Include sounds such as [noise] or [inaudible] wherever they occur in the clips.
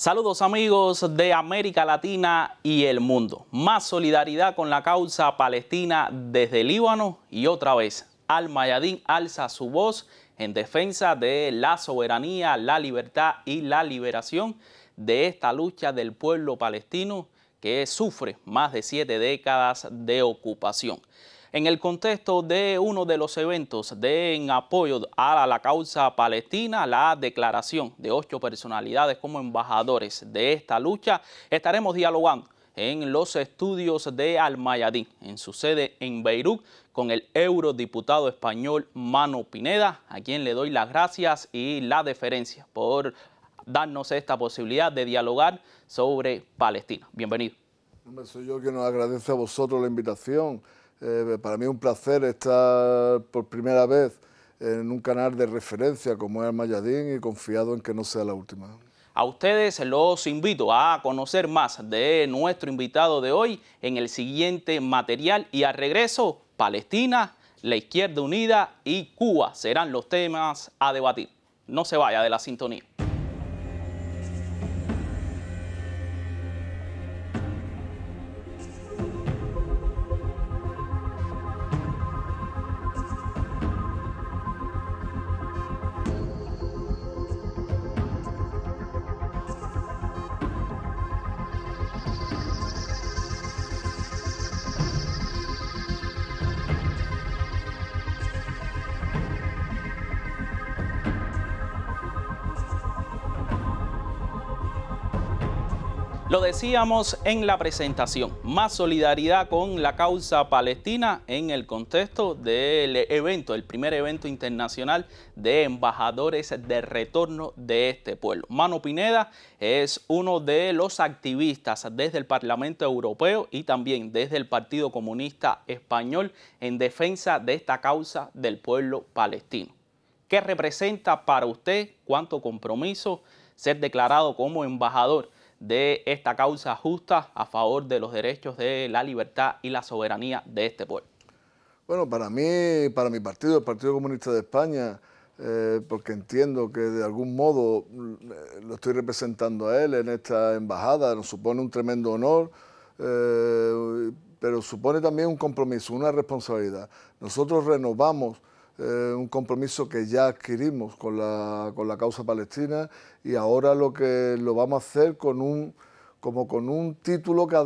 Saludos amigos de América Latina y el mundo. Más solidaridad con la causa palestina desde Líbano y otra vez. Al Mayadín alza su voz en defensa de la soberanía, la libertad y la liberación de esta lucha del pueblo palestino que sufre más de siete décadas de ocupación en el contexto de uno de los eventos de apoyo a la causa palestina, la declaración de ocho personalidades como embajadores de esta lucha, estaremos dialogando en los estudios de Almayadín, en su sede en Beirut, con el eurodiputado español Mano Pineda, a quien le doy las gracias y la deferencia por darnos esta posibilidad de dialogar sobre Palestina. Bienvenido. Soy yo quien nos agradece a vosotros la invitación. Eh, para mí es un placer estar por primera vez en un canal de referencia como es Mayadín y confiado en que no sea la última. A ustedes los invito a conocer más de nuestro invitado de hoy en el siguiente material y al regreso, Palestina, la Izquierda Unida y Cuba serán los temas a debatir. No se vaya de la sintonía. Lo decíamos en la presentación, más solidaridad con la causa palestina en el contexto del evento, el primer evento internacional de embajadores de retorno de este pueblo. Mano Pineda es uno de los activistas desde el Parlamento Europeo y también desde el Partido Comunista Español en defensa de esta causa del pueblo palestino. ¿Qué representa para usted? ¿Cuánto compromiso ser declarado como embajador? de esta causa justa a favor de los derechos de la libertad y la soberanía de este pueblo? Bueno, para mí, para mi partido, el Partido Comunista de España, eh, porque entiendo que de algún modo eh, lo estoy representando a él en esta embajada, nos supone un tremendo honor, eh, pero supone también un compromiso, una responsabilidad. Nosotros renovamos eh, un compromiso que ya adquirimos con la, con la causa palestina y ahora lo que lo vamos a hacer con un como con un título que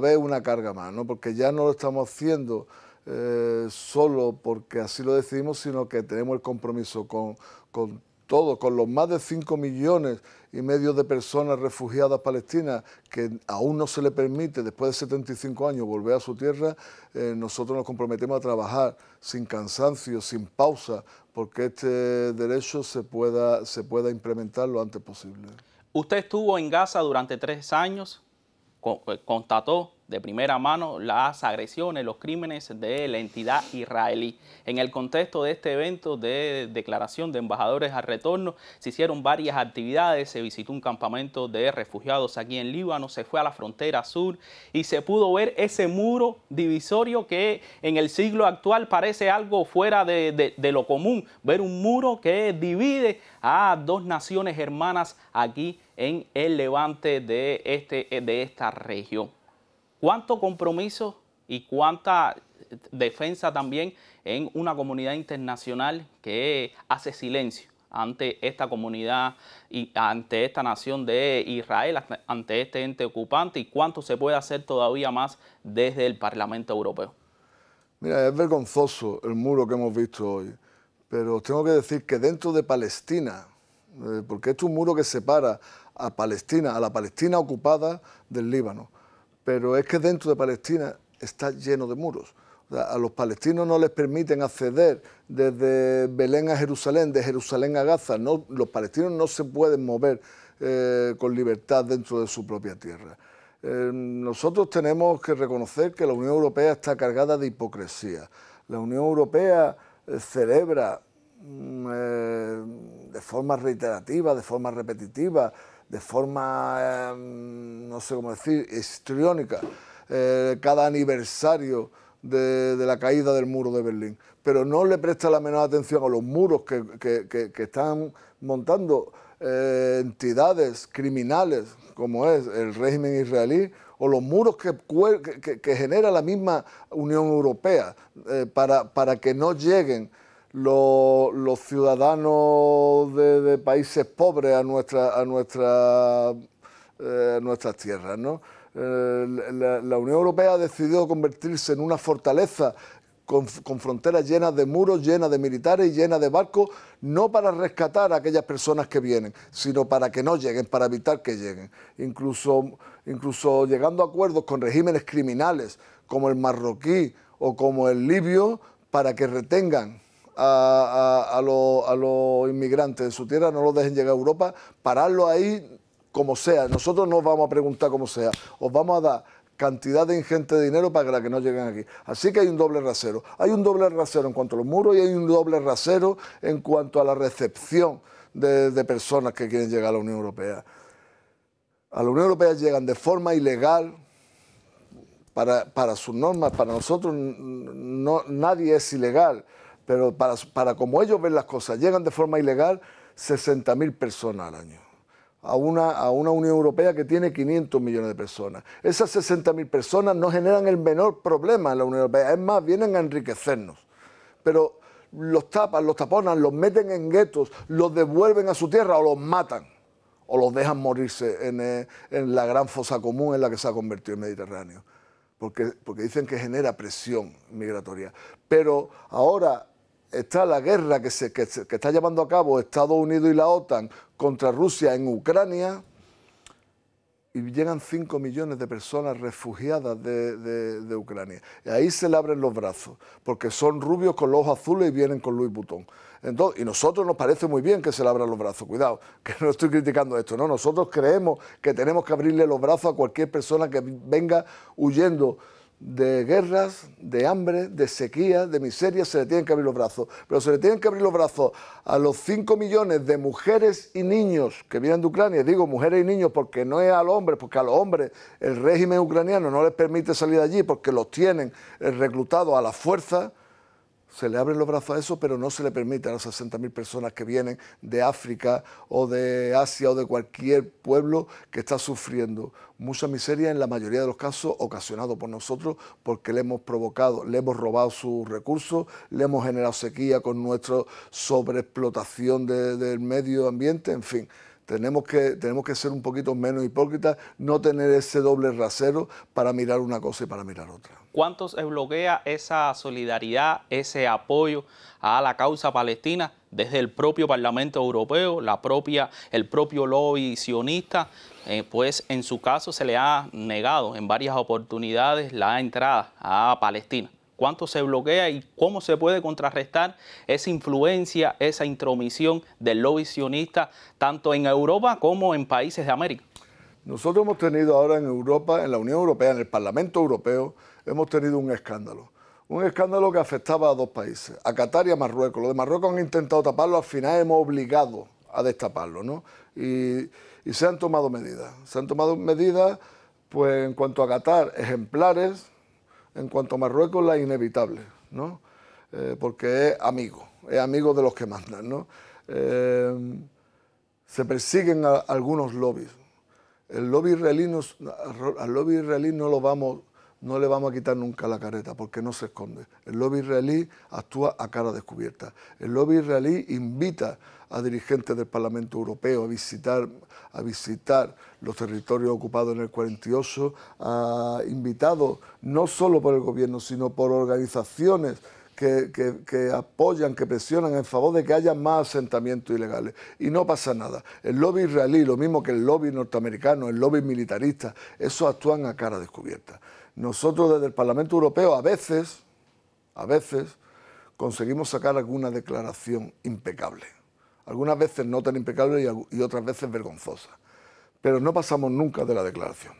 vez una carga más, porque ya no lo estamos haciendo eh, solo porque así lo decidimos, sino que tenemos el compromiso con, con todo, con los más de 5 millones y medio de personas refugiadas palestinas que aún no se le permite, después de 75 años, volver a su tierra, eh, nosotros nos comprometemos a trabajar sin cansancio, sin pausa, porque este derecho se pueda, se pueda implementar lo antes posible. Usted estuvo en Gaza durante tres años, eh, constató de primera mano las agresiones, los crímenes de la entidad israelí. En el contexto de este evento de declaración de embajadores al retorno, se hicieron varias actividades, se visitó un campamento de refugiados aquí en Líbano, se fue a la frontera sur y se pudo ver ese muro divisorio que en el siglo actual parece algo fuera de, de lo común, ver un muro que divide a dos naciones hermanas aquí en el levante de, este, de esta región cuánto compromiso y cuánta defensa también en una comunidad internacional que hace silencio ante esta comunidad y ante esta nación de Israel, ante este ente ocupante y cuánto se puede hacer todavía más desde el Parlamento Europeo. Mira, es vergonzoso el muro que hemos visto hoy, pero tengo que decir que dentro de Palestina, eh, porque este es un muro que separa a Palestina, a la Palestina ocupada del Líbano, pero es que dentro de Palestina está lleno de muros. a los palestinos no les permiten acceder desde Belén a Jerusalén, de Jerusalén a Gaza. los palestinos no se pueden mover eh, con libertad dentro de su propia tierra. Eh, nosotros tenemos que reconocer que la Unión Europea está cargada de hipocresía. La Unión Europea eh, celebra mm, de forma reiterativa, de forma repetitiva, de forma, em, no sé cómo decir, histriónica, eh, cada aniversario de, la caída del muro de Berlín. Pero no le presta la menor atención a los muros que, están montando eh, entidades criminales, como es el régimen israelí, o los muros que, que, genera la misma Unión Europea eh, para, para que no lleguen los, ciudadanos de, países pobres a, nuestras eh, tierras. Eh, la, Unión Europea ha decidido convertirse en una fortaleza con, fronteras llenas de muros, llenas de militares y llenas de barcos, no para rescatar a aquellas personas que vienen, sino para que no lleguen, para evitar que lleguen. Incluso, incluso llegando a acuerdos con regímenes criminales como el marroquí o como el libio, para que retengan a, los inmigrantes de su tierra, no los dejen llegar a Europa, pararlo ahí como sea. Nosotros no vamos a preguntar como sea, os vamos a dar cantidad de ingente de dinero para que no lleguen aquí. Así que hay un doble rasero. Hay un doble rasero en cuanto a los muros y hay un doble rasero en cuanto a la recepción de, personas que quieren llegar a la Unión Europea. A la Unión Europea llegan de forma ilegal, para, sus normas, para nosotros nadie es ilegal. Pero para, para como ellos ven las cosas, llegan de forma ilegal 60.000 personas al año. A una, a una, Unión Europea que tiene 500 millones de personas. Esas 60.000 personas no generan el menor problema en la Unión Europea, es más, vienen a enriquecernos. Pero los tapan, los taponan, los meten en guetos, los devuelven a su tierra o los matan o los dejan morirse en, eh, la gran fosa común en la que se ha convertido el Mediterráneo. Porque, porque dicen que genera presión migratoria. Pero ahora está la guerra que, se, está llevando a cabo Estados Unidos y la OTAN contra Rusia en Ucrania y llegan 5 millones de personas refugiadas de, Ucrania. Y ahí se le abren los brazos, porque son rubios con los ojos azules y vienen con Luis Butón. Entonces, y nosotros nos parece muy bien que se le abran los brazos, cuidado, [laughs] que no estoy criticando esto, no, nosotros creemos que tenemos que abrirle los brazos a cualquier persona que venga huyendo de guerras, de hambre, de sequía, de miseria, se le tienen que abrir los brazos. Pero se le tienen que abrir los brazos a los 5 millones de mujeres y niños que vienen de Ucrania. Digo mujeres y niños porque no es a los hombres, porque a los hombres el régimen ucraniano no les permite salir de allí porque los tienen eh, reclutados a la fuerza se le abren los brazos a eso, pero no se le permite a las 60.000 personas que vienen de África o de Asia o de cualquier pueblo que está sufriendo mucha miseria, en la mayoría de los casos ocasionado por nosotros, porque le hemos provocado, le hemos robado sus recursos, le hemos generado sequía con nuestra sobreexplotación del medio ambiente, en fin. Tenemos que, tenemos que ser un poquito menos hipócritas, no tener ese doble rasero para mirar una cosa y para mirar otra. ¿Cuántos bloquea esa solidaridad, ese apoyo a la causa palestina desde el propio Parlamento Europeo, la propia, el propio lobby sionista? Eh, pues en su caso se le ha negado en varias oportunidades la entrada a Palestina cuánto se bloquea y cómo se puede contrarrestar esa influencia, esa intromisión del lobby sionista, tanto en Europa como en países de América. Nosotros hemos tenido ahora en Europa, en la Unión Europea, en el Parlamento Europeo, hemos tenido un escándalo. Un escándalo que afectaba a dos países, a Qatar y a Marruecos. Los de Marruecos han intentado taparlo, al final hemos obligado a destaparlo, ¿no? Y, y se han tomado medidas. Se han tomado medidas, pues en cuanto a Qatar, ejemplares, en cuanto a Marruecos la inevitable, ¿no? Eh, porque es amigo, es amigo de los que mandan, ¿no? Eh, se persiguen algunos lobbies. El lobby al lobby israelí no lo vamos no le vamos a quitar nunca la careta porque no se esconde. El lobby israelí actúa a cara descubierta. El lobby israelí invita a dirigentes del Parlamento Europeo a visitar, a visitar los territorios ocupados en el 48, invitados no solo por el gobierno, sino por organizaciones que, que, apoyan, que presionan en favor de que haya más asentamientos ilegales. Y no pasa nada. El lobby israelí, lo mismo que el lobby norteamericano, el lobby militarista, esos actúan a cara descubierta. Nosotros desde el Parlamento Europeo a veces, a veces, conseguimos sacar alguna declaración impecable. Algunas veces no tan impecable y, otras veces vergonzosa. Pero no pasamos nunca de la declaración.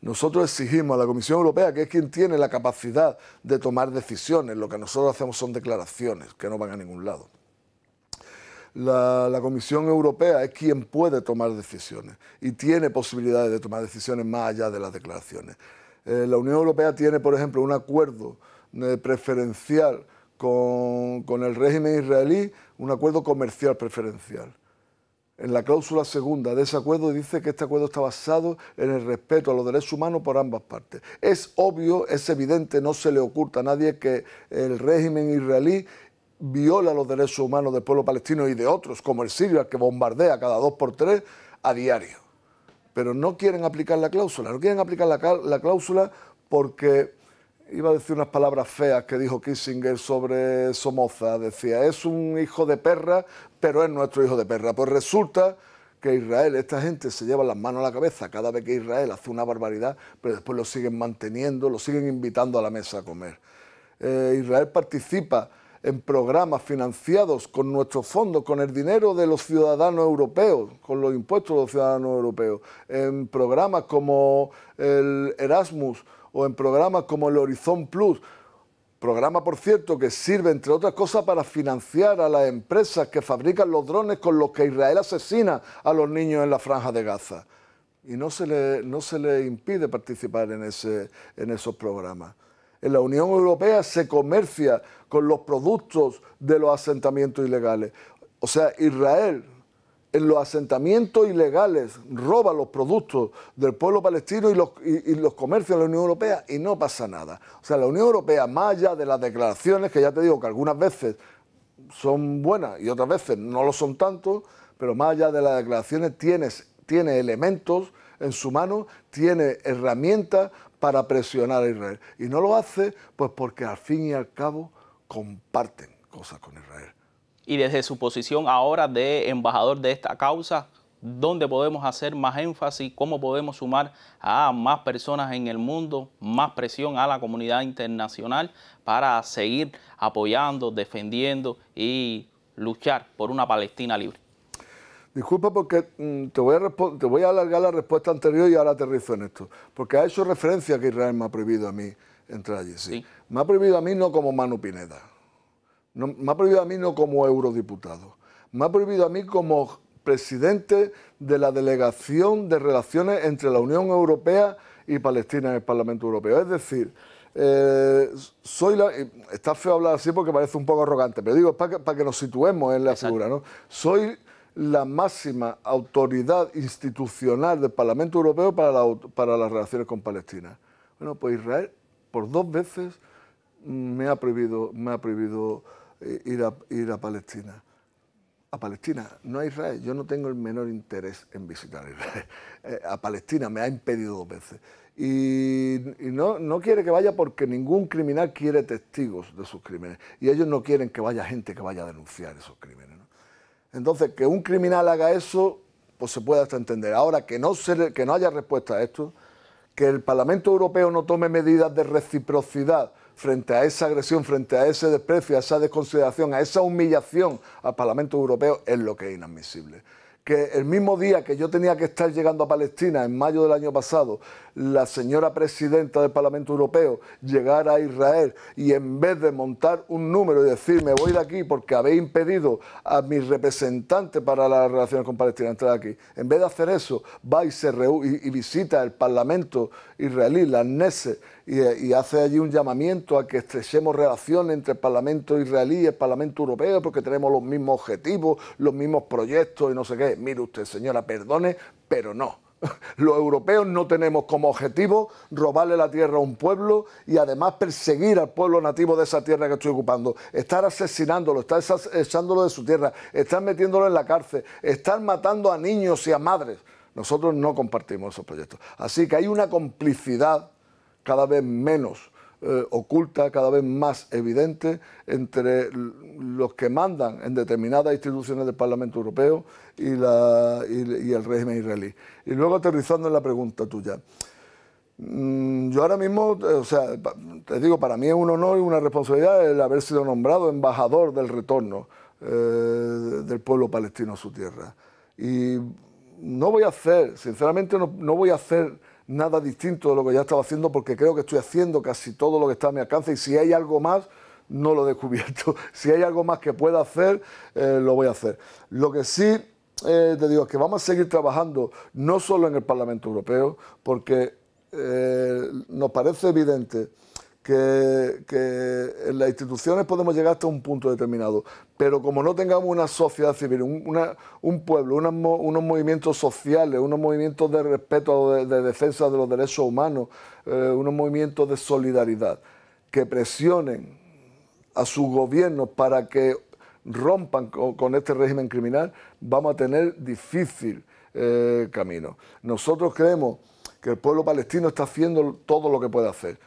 Nosotros exigimos a la Comisión Europea, que es quien tiene la capacidad de tomar decisiones, lo que nosotros hacemos son declaraciones que no van a ningún lado. la, Comisión Europea es quien puede tomar decisiones y tiene posibilidades de tomar decisiones más allá de las declaraciones. Eh, la Unión Europea tiene, por ejemplo, un acuerdo eh, preferencial con, con el régimen israelí, un acuerdo comercial preferencial. En la cláusula segunda de ese acuerdo dice que este acuerdo está basado en el respeto a los derechos humanos por ambas partes. Es obvio, es evidente, no se le oculta a nadie que el régimen israelí viola los derechos humanos del pueblo palestino y de otros, como el sirio, al que bombardea cada dos por tres a diario pero no quieren aplicar la cláusula. No quieren aplicar la, cláusula porque iba a decir unas palabras feas que dijo Kissinger sobre Somoza. Decía, es un hijo de perra, pero es nuestro hijo de perra. Pues resulta que Israel, esta gente se lleva las manos a la cabeza cada vez que Israel hace una barbaridad, pero después lo siguen manteniendo, lo siguen invitando a la mesa a comer. Eh, Israel participa en programas financiados con nuestros fondos, con el dinero de los ciudadanos europeos, con los impuestos de los ciudadanos europeos, en programas como el Erasmus o en programas como el Horizon Plus. Programa, por cierto, que sirve, entre otras cosas, para financiar a las empresas que fabrican los drones con los que Israel asesina a los niños en la franja de Gaza. Y no se le, no se le impide participar en, ese, en esos programas. En la Unión Europea se comercia con los productos de los asentamientos ilegales. O sea, Israel en los asentamientos ilegales roba los productos del pueblo palestino y los, comercia y la Unión Europea y no pasa nada. O sea, la Unión Europea, más allá de las declaraciones, que ya te digo que algunas veces son buenas y otras veces no lo son tanto, pero más allá de las declaraciones tienes, tiene elementos en su mano, tiene herramientas para presionar a Israel. Y no lo hace pues porque al fin y al cabo comparten cosas con Israel. Y desde su posición ahora de embajador de esta causa, ¿dónde podemos hacer más énfasis? ¿Cómo podemos sumar a más personas en el mundo, más presión a la comunidad internacional para seguir apoyando, defendiendo y luchar por una Palestina libre? Disculpa porque mm, te voy, a alargar la respuesta anterior y ahora aterrizo en esto. Porque ha hecho referencia que Israel me ha prohibido a mí entrar allí. Sí. Me ha prohibido a mí no como Manu Pineda. No, me ha prohibido a mí no como eurodiputado. Me ha prohibido a mí como presidente de la Delegación de Relaciones entre la Unión Europea y Palestina en el Parlamento Europeo. Es decir, eh, soy la, está feo hablar así porque parece un poco arrogante, pero digo, para que, para que nos situemos en la figura, ¿no? Soy la máxima autoridad institucional del Parlamento Europeo para, para las relaciones con Palestina. Bueno, pues Israel por dos veces mm, me ha prohibido, me ha prohibido eh, ir, a, ir a Palestina. A Palestina, no a Israel. Yo no tengo el menor interés en visitar Israel. [laughs] Eh, a Palestina me ha impedido dos veces. Y, y no, no quiere que vaya porque ningún criminal quiere testigos de sus crímenes. Y ellos no quieren que vaya gente que vaya a denunciar esos crímenes. Entonces, que un criminal haga eso, pues se puede hasta entender. Ahora, que no, que no haya respuesta a esto, que el Parlamento Europeo no tome medidas de reciprocidad frente a esa agresión, frente a ese desprecio, a esa desconsideración, a esa humillación al Parlamento Europeo, es lo que es inadmisible que el mismo día que yo tenía que estar llegando a Palestina, en mayo del año pasado, la señora presidenta del Parlamento Europeo llegara a Israel y en vez de montar un número y decir me voy de aquí porque habéis impedido a mi representante para las relaciones con Palestina entrar aquí, en vez de hacer eso, va y, se reúne y visita el Parlamento israelí, la Knesset, y, hace allí un llamamiento a que estrechemos relaciones entre el Parlamento israelí y el Parlamento europeo porque tenemos los mismos objetivos, los mismos proyectos y no sé qué. Mire usted, señora, perdone, pero no. [laughs] Los europeos no tenemos como objetivo robarle la tierra a un pueblo y además perseguir al pueblo nativo de esa tierra que estoy ocupando. Estar asesinándolo, estar echándolo de su tierra, estar metiéndolo en la cárcel, estar matando a niños y a madres. Nosotros no compartimos esos proyectos. Así que hay una complicidad cada vez menos eh, oculta, cada vez más evidente entre los que mandan en determinadas instituciones del Parlamento Europeo y, el régimen israelí. Y luego aterrizando en la pregunta tuya. Mm, yo ahora mismo, eh, o sea, te digo, para mí es un honor y una responsabilidad el haber sido nombrado embajador del retorno eh, del pueblo palestino a su tierra. Y no voy a hacer, sinceramente no voy a hacer nada distinto de lo que ya estaba haciendo porque creo que estoy haciendo casi todo lo que está a mi alcance y si hay algo más, no lo he descubierto. [laughs] Si hay algo más que pueda hacer, eh, lo voy a hacer. Lo que sí eh, te digo es que vamos a seguir trabajando no solo en el Parlamento Europeo, porque eh, nos parece evidente que, en las instituciones podemos llegar hasta un punto determinado, pero como no tengamos una sociedad civil, un, un pueblo, unos movimientos sociales, unos movimientos de respeto, de, defensa de los derechos humanos, eh, unos movimientos de solidaridad, que presionen a sus gobiernos para que rompan con, este régimen criminal, vamos a tener difícil eh, camino. Nosotros creemos que el pueblo palestino está haciendo todo lo que puede hacer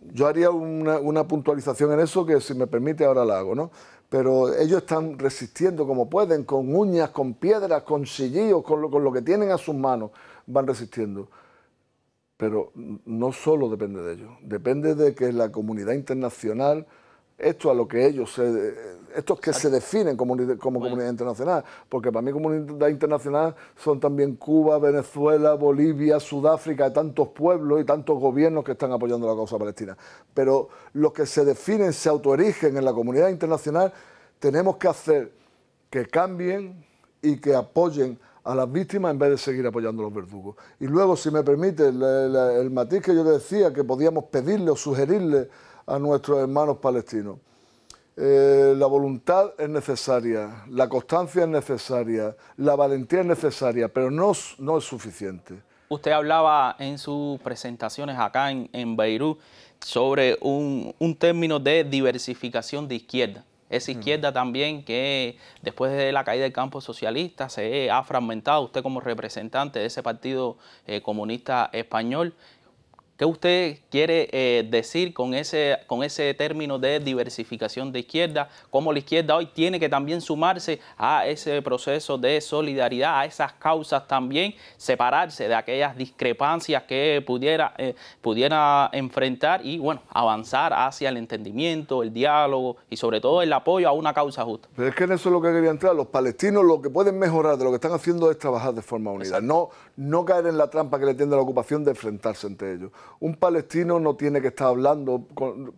yo haría una, puntualización en eso que si me permite ahora la hago, ¿no? Pero ellos están resistiendo como pueden, con uñas, con piedras, con sillillos, con con lo que tienen a sus manos, van resistiendo. Pero no solo depende de ellos, depende de que la comunidad internacional esto a lo que ellos, se, estos que se definen como, comunidad internacional, porque para mí comunidad internacional son también Cuba, Venezuela, Bolivia, Sudáfrica, tantos pueblos y tantos gobiernos que están apoyando la causa palestina. Pero los que se definen, se autoerigen en la comunidad internacional, tenemos que hacer que cambien y que apoyen a las víctimas en vez de seguir apoyando a los verdugos. Y luego, si me permite, el, matiz que yo te decía, que podíamos pedirle o sugerirle a nuestros hermanos palestinos. Eh, la voluntad es necesaria, la constancia es necesaria, la valentía es necesaria, pero no, no es suficiente. Usted hablaba en sus presentaciones acá en, en Beirut sobre un, término de diversificación de izquierda. Esa izquierda también que después de la caída del campo socialista se ha fragmentado, usted como representante de ese partido eh, comunista español. ¿Qué usted quiere eh, decir con ese, con ese término de diversificación de izquierda? ¿Cómo la izquierda hoy tiene que también sumarse a ese proceso de solidaridad, a esas causas también, separarse de aquellas discrepancias que pudiera, eh, pudiera enfrentar y, bueno, avanzar hacia el entendimiento, el diálogo y sobre todo el apoyo a una causa justa? Pero es que en eso es lo que quería entrar. Los palestinos lo que pueden mejorar de lo que están haciendo es trabajar de forma unida, no, no caer en la trampa que le tiende la ocupación de enfrentarse entre ellos. Un palestino no tiene que estar hablando con,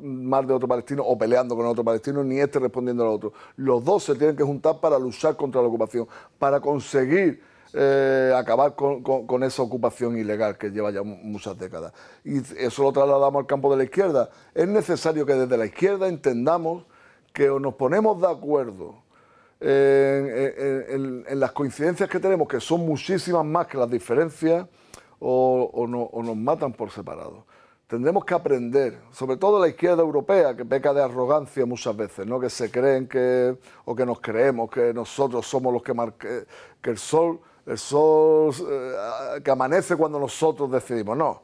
más de otro palestino o peleando con otro palestino, ni este respondiendo al otro. Los dos se tienen que juntar para luchar contra la ocupación, para conseguir eh, acabar con, esa ocupación ilegal que lleva ya muchas décadas. Y eso lo trasladamos al campo de la izquierda. Es necesario que desde la izquierda entendamos que nos ponemos de acuerdo en, las coincidencias que tenemos, que son muchísimas más que las diferencias, o, nos matan por separado. Tendremos que aprender, sobre todo la izquierda europea, que peca de arrogancia muchas veces, ¿no? que se creen que, o que nos creemos que nosotros somos los que marque, que el sol, sol eh, que amanece cuando nosotros decidimos. No,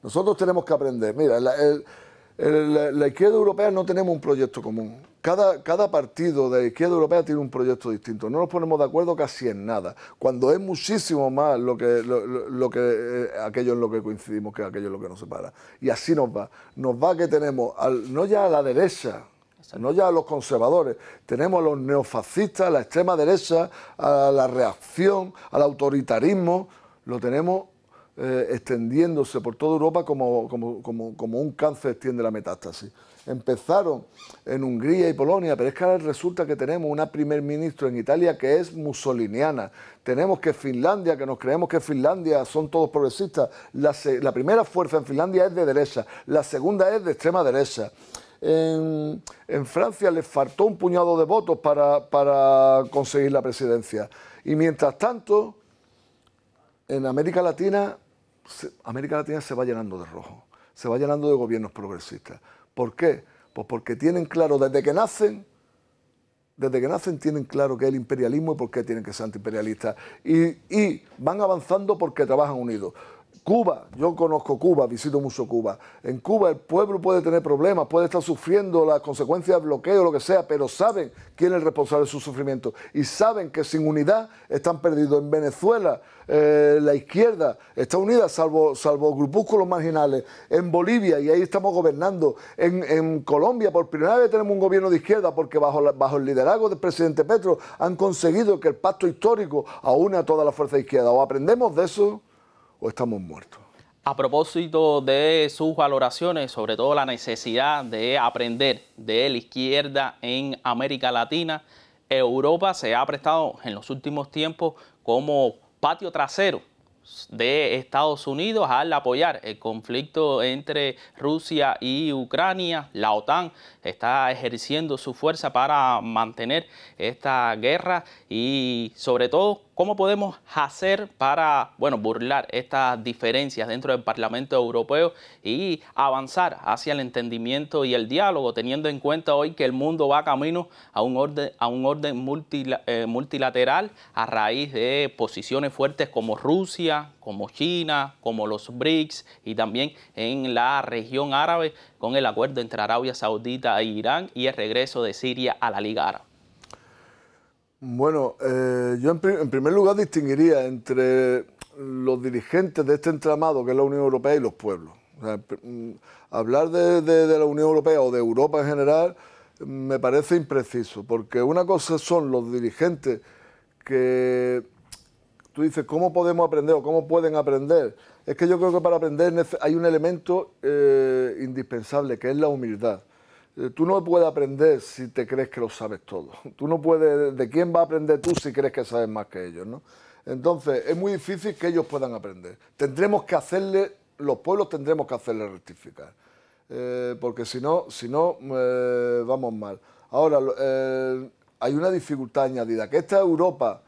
nosotros tenemos que aprender. Mira, el la, izquierda europea no tenemos un proyecto común. Cada, cada partido de la izquierda europea tiene un proyecto distinto. No nos ponemos de acuerdo casi en nada, cuando es muchísimo más lo que, lo, que eh, aquello en lo que coincidimos que aquello en lo que nos separa. Y así nos va. Nos va que tenemos, al, no ya a la derecha, no ya a los conservadores, tenemos a los neofascistas, a la extrema derecha, a la reacción, al autoritarismo, lo tenemos eh, extendiéndose por toda Europa como, como, un cáncer extiende la metástasis. Empezaron en Hungría y Polonia, pero es que ahora resulta que tenemos una primer ministro en Italia que es musoliniana. Tenemos que Finlandia, que nos creemos que Finlandia son todos progresistas. La, primera fuerza en Finlandia es de derecha, la segunda es de extrema derecha. En, Francia les faltó un puñado de votos para, para conseguir la presidencia. Y mientras tanto, en América Latina, América Latina se va llenando de rojo, se va llenando de gobiernos progresistas. ¿Por qué? Pues porque tienen claro desde que nacen, desde que nacen tienen claro que es el imperialismo y por qué tienen que ser antiimperialistas. y van avanzando porque trabajan unidos. Cuba, yo conozco Cuba, visito mucho Cuba. En Cuba el pueblo puede tener problemas, puede estar sufriendo las consecuencias del bloqueo, lo que sea, pero saben quién es el responsable de su sufrimiento y saben que sin unidad están perdidos. En Venezuela eh, la izquierda está unida, salvo, salvo grupúsculos marginales. En Bolivia, y ahí estamos gobernando. En, Colombia, por primera vez tenemos un gobierno de izquierda porque bajo, bajo el liderazgo del presidente Petro han conseguido que el pacto histórico aúne a toda la fuerza izquierda. O aprendemos de eso o estamos muertos. A propósito de sus valoraciones, sobre todo la necesidad de aprender de la izquierda en América Latina, Europa se ha prestado en los últimos tiempos como patio trasero de Estados Unidos al apoyar el conflicto entre Rusia y Ucrania. La OTAN está ejerciendo su fuerza para mantener esta guerra y sobre todo ¿Cómo podemos hacer para, bueno, burlar estas diferencias dentro del Parlamento Europeo y avanzar hacia el entendimiento y el diálogo, teniendo en cuenta hoy que el mundo va camino a un orden, a un orden eh, multilateral a raíz de posiciones fuertes como Rusia, como China, como los BRICS y también en la región árabe con el acuerdo entre Arabia Saudita e Irán y el regreso de Siria a la Liga Árabe? Bueno, eh, yo en, primer lugar distinguiría entre los dirigentes de este entramado que es la Unión Europea y los pueblos. Mm, hablar de, la Unión Europea o de Europa en general mm, me parece impreciso, porque una cosa son los dirigentes que tú dices, ¿cómo podemos aprender o cómo pueden aprender? Es que yo creo que para aprender hay un elemento eh, indispensable, que es la humildad. Eh, tú no puedes aprender si te crees que lo sabes todo. [laughs] Tú no puedes, ¿de quién va a aprender tú si crees que sabes más que ellos, no? Entonces, es muy difícil que ellos puedan aprender. Tendremos que hacerle, los pueblos tendremos que hacerle rectificar. Eh, porque si no, si no eh, vamos mal. Ahora, hay una dificultad añadida, que esta Europa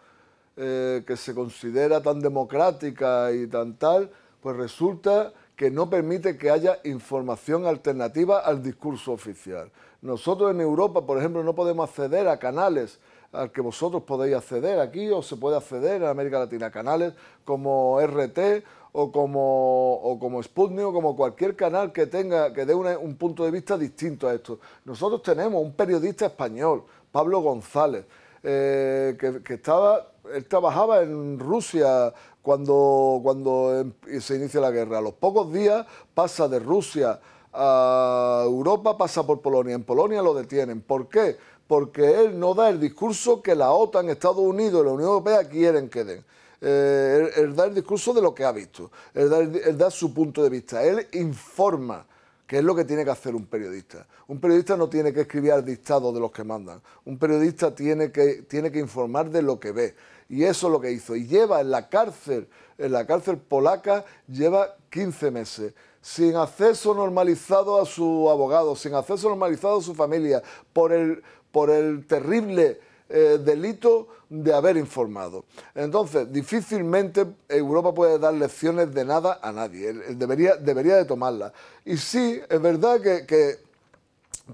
que se considera tan democrática y tan tal, pues resulta que no permite que haya información alternativa al discurso oficial. Nosotros en Europa, por ejemplo, no podemos acceder a canales al que vosotros podéis acceder aquí o se puede acceder en América Latina, canales como RT o como, o como Sputnik o como cualquier canal que tenga, que dé un punto de vista distinto a esto. Nosotros tenemos un periodista español, Pablo González, eh, que, que, estaba, él trabajaba en Rusia cuando, cuando em-, se inicia la guerra. A los pocos días pasa de Rusia a Europa, pasa por Polonia. En Polonia lo detienen. ¿Por qué? Porque él no da el discurso que la OTAN, Estados Unidos y la Unión Europea quieren que den. Eh, él, da el discurso de lo que ha visto, él da, su punto de vista, él informa que es lo que tiene que hacer un periodista. Un periodista no tiene que escribir al dictado de los que mandan. Un periodista tiene que, tiene que informar de lo que ve. Y eso es lo que hizo. Y lleva en la cárcel, en la cárcel polaca, lleva 15 meses sin acceso normalizado a su abogado, sin acceso normalizado a su familia, por el, por el terrible eh, delito de haber informado. Entonces, difícilmente Europa puede dar lecciones de nada a nadie, debería, debería de tomarla. Y sí, es verdad que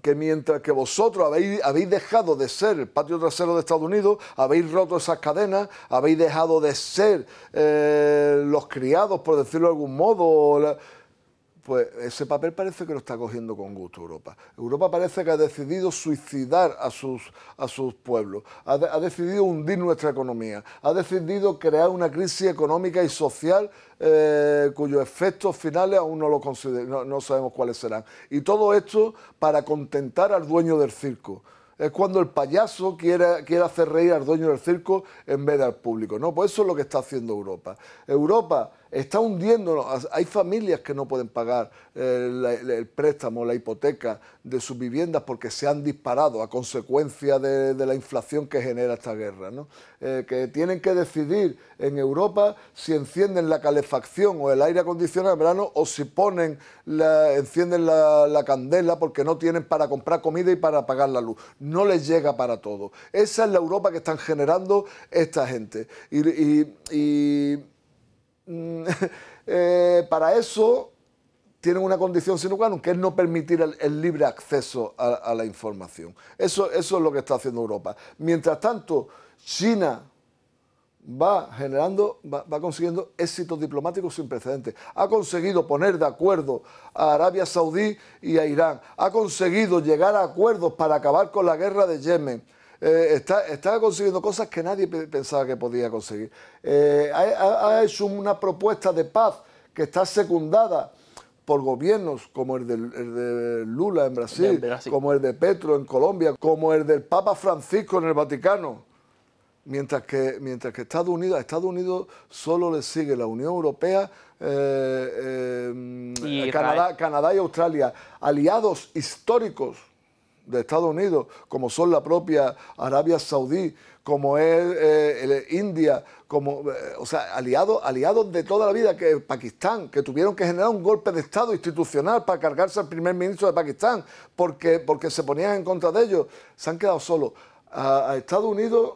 que mientras que vosotros habéis, habéis, dejado de ser el patio trasero de Estados Unidos, habéis roto esas cadenas, habéis dejado de ser eh, los criados, por decirlo de algún modo, pues ese papel parece que lo está cogiendo con gusto Europa. Europa parece que ha decidido suicidar a sus, a sus pueblos, ha, decidido hundir nuestra economía, ha decidido crear una crisis económica y social eh, cuyos efectos finales aún no, lo no sabemos cuáles serán. Y todo esto para contentar al dueño del circo es cuando el payaso quiere, quiere, hacer reír al dueño del circo en vez del público. ¿no? Pues eso es lo que está haciendo Europa. Europa está hundiéndonos. Hay familias que no pueden pagar eh, el, préstamo, la hipoteca de sus viviendas porque se han disparado a consecuencia de, la inflación que genera esta guerra. Eh, que tienen que decidir en Europa si encienden la calefacción o el aire acondicionado en verano o si ponen la, encienden la, candela porque no tienen para comprar comida y para pagar la luz. No les llega para todo. Esa es la Europa que están generando esta gente. y Mm, [laughs] eh, para eso tienen una condición sin lugar, que es no permitir el, libre acceso a, la información. Eso, es lo que está haciendo Europa. Mientras tanto, China va generando, va consiguiendo éxitos diplomáticos sin precedentes. Ha conseguido poner de acuerdo a Arabia Saudí y a Irán. Ha conseguido llegar a acuerdos para acabar con la guerra de Yemen eh, está, consiguiendo cosas que nadie pensaba que podía conseguir. Eh, ha, hecho una propuesta de paz que está secundada por gobiernos como el de, Lula en Brasil, como el de Petro en Colombia, como el del Papa Francisco en el Vaticano. Mientras que, mientras que Estados Unidos, Estados Unidos solo le sigue la Unión Europea, eh, Canadá, Canadá y Australia, aliados históricos de Estados Unidos, como son la propia Arabia Saudí, como es eh, India, como, eh, o sea, aliados, aliados de toda la vida, que Pakistán, que tuvieron que generar un golpe de Estado institucional para cargarse al primer ministro de Pakistán, porque, porque se ponían en contra de ellos, se han quedado solos. A, a Estados Unidos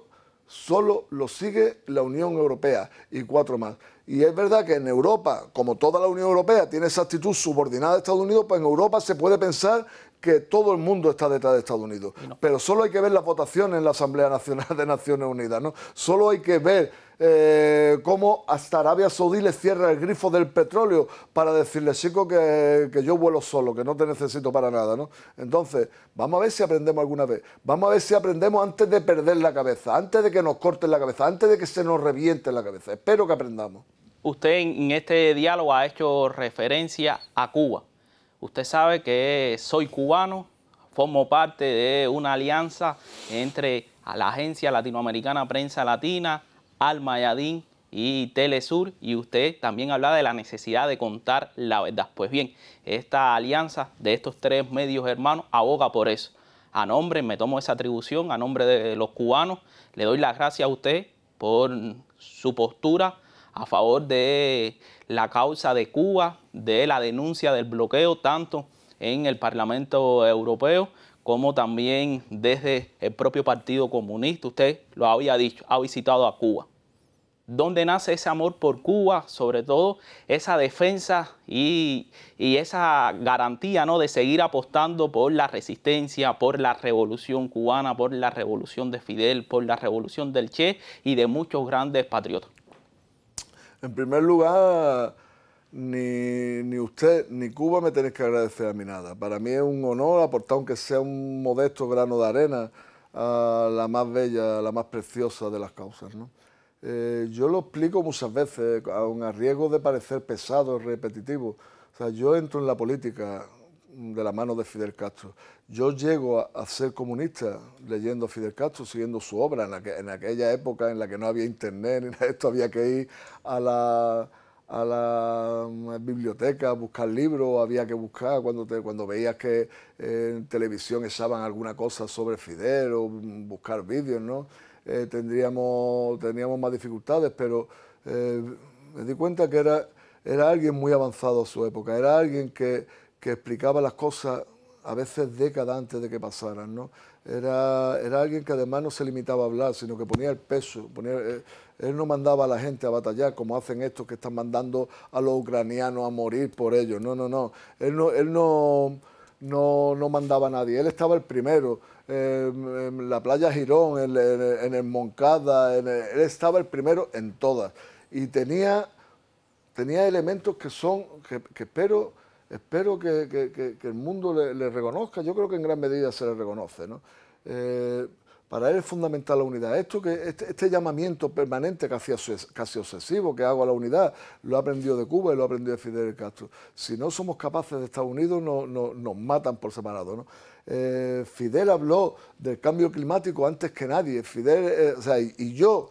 solo lo sigue la Unión Europea y cuatro más. Y es verdad que en Europa, como toda la Unión Europea tiene esa actitud subordinada a Estados Unidos, pues en Europa se puede pensar que todo el mundo está detrás de Estados Unidos. Pero solo hay que ver las votaciones en la Asamblea Nacional de Naciones Unidas, ¿no? Solo hay que ver eh, cómo hasta Arabia Saudí le cierra el grifo del petróleo para decirle, chico, que, que, yo vuelo solo, que no te necesito para nada, ¿no? Entonces, vamos a ver si aprendemos alguna vez. Vamos a ver si aprendemos antes de perder la cabeza, antes de que nos corten la cabeza, antes de que se nos reviente la cabeza. Espero que aprendamos. Usted en este diálogo ha hecho referencia a Cuba Usted sabe que soy cubano, formo parte de una alianza entre la Agencia Latinoamericana Prensa Latina, Almayadín y Telesur, y usted también habla de la necesidad de contar la verdad. Pues bien, esta alianza de estos tres medios hermanos aboga por eso. A nombre, me tomo esa atribución, a nombre de los cubanos, le doy las gracias a usted por su postura, a favor de la causa de Cuba, de la denuncia del bloqueo, tanto en el Parlamento Europeo como también desde el propio Partido Comunista. Usted lo había dicho, ha visitado a Cuba. ¿Dónde nace ese amor por Cuba? Sobre todo esa defensa y, esa garantía ¿no? de seguir apostando por la resistencia, por la revolución cubana, por la revolución de Fidel, por la revolución del Che y de muchos grandes patriotas. En primer lugar, ni, ni, usted ni Cuba me tenéis que agradecer a mí nada. Para mí es un honor aportar, aunque sea un modesto grano de arena, a la más bella, la más preciosa de las causas. ¿no? Eh, yo lo explico muchas veces, aun a riesgo de parecer pesado, repetitivo. O sea, yo entro en la política de la mano de Fidel Castro. Yo llego a, ser comunista leyendo a Fidel Castro, siguiendo su obra, en, aquella época en la que no había internet, [laughs] esto, había que ir a la, a la mm, biblioteca a buscar libros, había que buscar cuando, veías que eh, en televisión echaban alguna cosa sobre Fidel o mm, buscar vídeos, ¿no? Eh, tendríamos, teníamos más dificultades, pero eh, me di cuenta que era, era alguien muy avanzado a su época, era alguien que que explicaba las cosas a veces décadas antes de que pasaran, Era, era alguien que además no se limitaba a hablar, sino que ponía el peso, eh, él no mandaba a la gente a batallar como hacen estos que están mandando a los ucranianos a morir por ellos, no, no, no, él no, no, mandaba a nadie, él estaba el primero, em, en la playa Girón, en, el Moncada, él estaba el primero en todas y tenía, tenía elementos que son, que, que espero espero que, el mundo le, reconozca, yo creo que en gran medida se le reconoce. Eh, para él es fundamental la unidad. Esto que, este, este llamamiento permanente, casi, obsesivo, que hago a la unidad, lo aprendió de Cuba y lo aprendió de Fidel Castro. Si no somos capaces de Estados Unidos, nos matan por separado. Eh, Fidel habló del cambio climático antes que nadie. Fidel, eh, o y yo,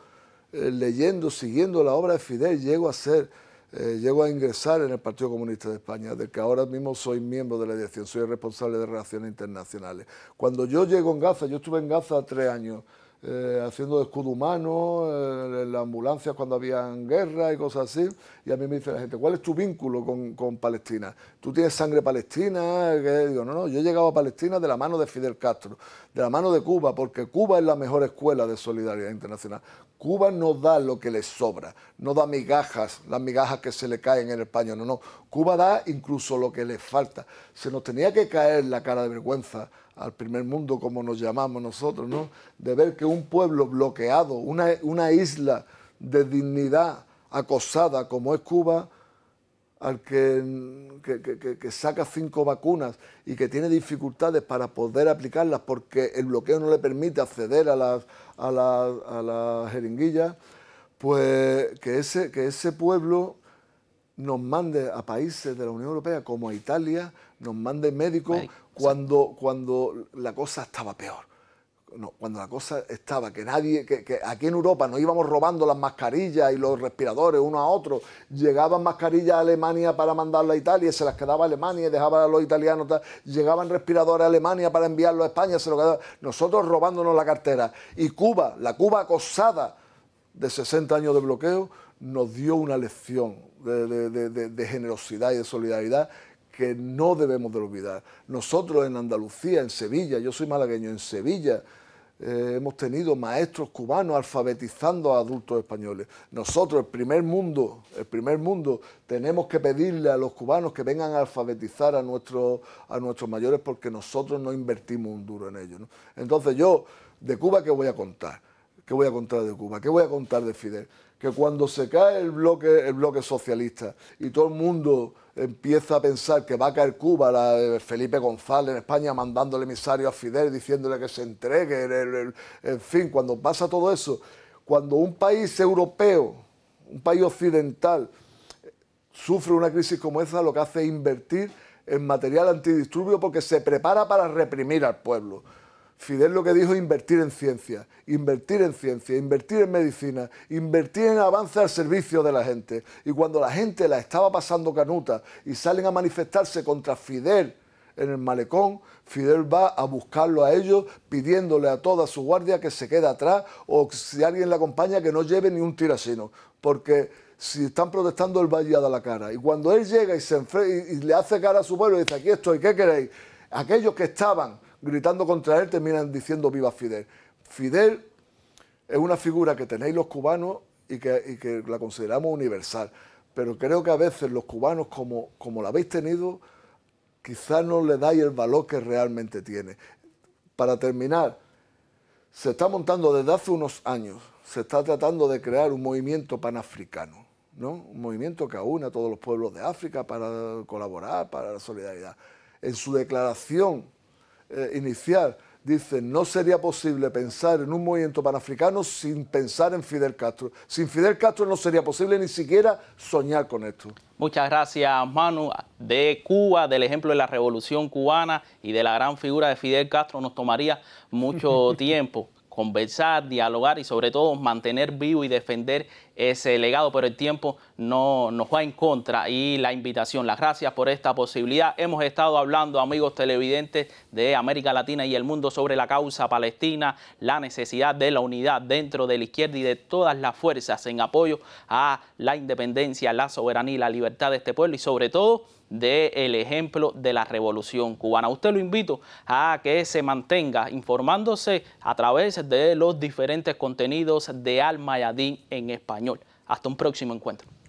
leyendo, siguiendo la obra de Fidel, llego a ser eh, llego a ingresar en el Partido Comunista de España, ...de que ahora mismo soy miembro de la dirección, soy responsable de relaciones internacionales. Cuando yo llego en Gaza, yo estuve en Gaza tres años, eh, haciendo escudo humano, eh, en las ambulancias cuando habían guerra y cosas así. Y a mí me dice la gente, ¿cuál es tu vínculo con, Palestina? ¿Tú tienes sangre palestina? Que, digo, no, no, yo he llegado a Palestina de la mano de Fidel Castro, de la mano de Cuba, porque Cuba es la mejor escuela de solidaridad internacional. Cuba no da lo que le sobra, no da migajas, las migajas que se le caen en el paño, no, no. Cuba da incluso lo que le falta. Se nos tenía que caer la cara de vergüenza al primer mundo, como nos llamamos nosotros, ¿no? De ver que un pueblo bloqueado, una, una isla de dignidad acosada como es Cuba, al que, saca cinco vacunas y que tiene dificultades para poder aplicarlas porque el bloqueo no le permite acceder a las, a las, a jeringuillas, pues que ese, que ese pueblo nos mande a países de la Unión Europea como a Italia, nos mande médicos, cuando, cuando la cosa estaba peor. cuando la cosa estaba, que nadie, que, aquí en Europa nos íbamos robando las mascarillas y los respiradores uno a otro, llegaban mascarillas a Alemania para mandarla a Italia, y se las quedaba a Alemania y dejaba a los italianos, llegaban respiradores a Alemania para enviarlos a España, se lo quedaba, nosotros robándonos la cartera. Y Cuba, la Cuba acosada de 60 años de bloqueo, nos dio una lección de generosidad y de solidaridad que no debemos de olvidar. Nosotros en Andalucía, en Sevilla, yo soy malagueño, en Sevilla eh, hemos tenido maestros cubanos alfabetizando a adultos españoles. Nosotros, el primer mundo, el primer mundo, tenemos que pedirle a los cubanos que vengan a alfabetizar a, nuestros a nuestros mayores porque nosotros no invertimos un duro en ellos. Entonces yo, de Cuba, ¿qué voy a contar? ¿Qué voy a contar de Cuba? ¿Qué voy a contar de Fidel? que cuando se cae el bloque, el bloque socialista y todo el mundo empieza a pensar que va a caer Cuba, la de Felipe González en España mandándole emisario a Fidel diciéndole que se entregue, en fin, cuando pasa todo eso, cuando un país europeo, un país occidental, sufre una crisis como esa, lo que hace es invertir en material antidisturbio porque se prepara para reprimir al pueblo Fidel lo que dijo es invertir en ciencia, invertir en ciencia, invertir en medicina, invertir en avance al servicio de la gente. Y cuando la gente la estaba pasando canuta y salen a manifestarse contra Fidel en el malecón, Fidel va a buscarlo a ellos pidiéndole a toda su guardia que se quede atrás o si alguien le acompaña que no lleve ni un tirasino, porque si están protestando él va a la cara. Y cuando él llega y, se y le hace cara a su pueblo y dice, aquí estoy, ¿qué queréis? Aquellos que estaban gritando contra él, terminan diciendo viva Fidel. Fidel es una figura que tenéis los cubanos y que, la consideramos universal, pero creo que a veces los cubanos, como, la habéis tenido, quizás no le dais el valor que realmente tiene. Para terminar, se está montando desde hace unos años, se está tratando de crear un movimiento panafricano, ¿no? un movimiento que une a todos los pueblos de África para colaborar, para la solidaridad. En su declaración eh, iniciar. Dice, no sería posible pensar en un movimiento panafricano sin pensar en Fidel Castro. Sin Fidel Castro no sería posible ni siquiera soñar con esto. Muchas gracias, Manu. De Cuba, del ejemplo de la revolución cubana y de la gran figura de Fidel Castro, nos tomaría mucho [laughs] tiempo conversar, dialogar y sobre todo mantener vivo y defender ese legado, pero el tiempo no nos va en contra y la invitación, las gracias por esta posibilidad. Hemos estado hablando, amigos televidentes de América Latina y el mundo, sobre la causa palestina, la necesidad de la unidad dentro de la izquierda y de todas las fuerzas en apoyo a la independencia, la soberanía y la libertad de este pueblo y sobre todo del ejemplo de la revolución cubana. Usted lo invito a que se mantenga informándose a través de los diferentes contenidos de Al en español. Hasta un próximo encuentro.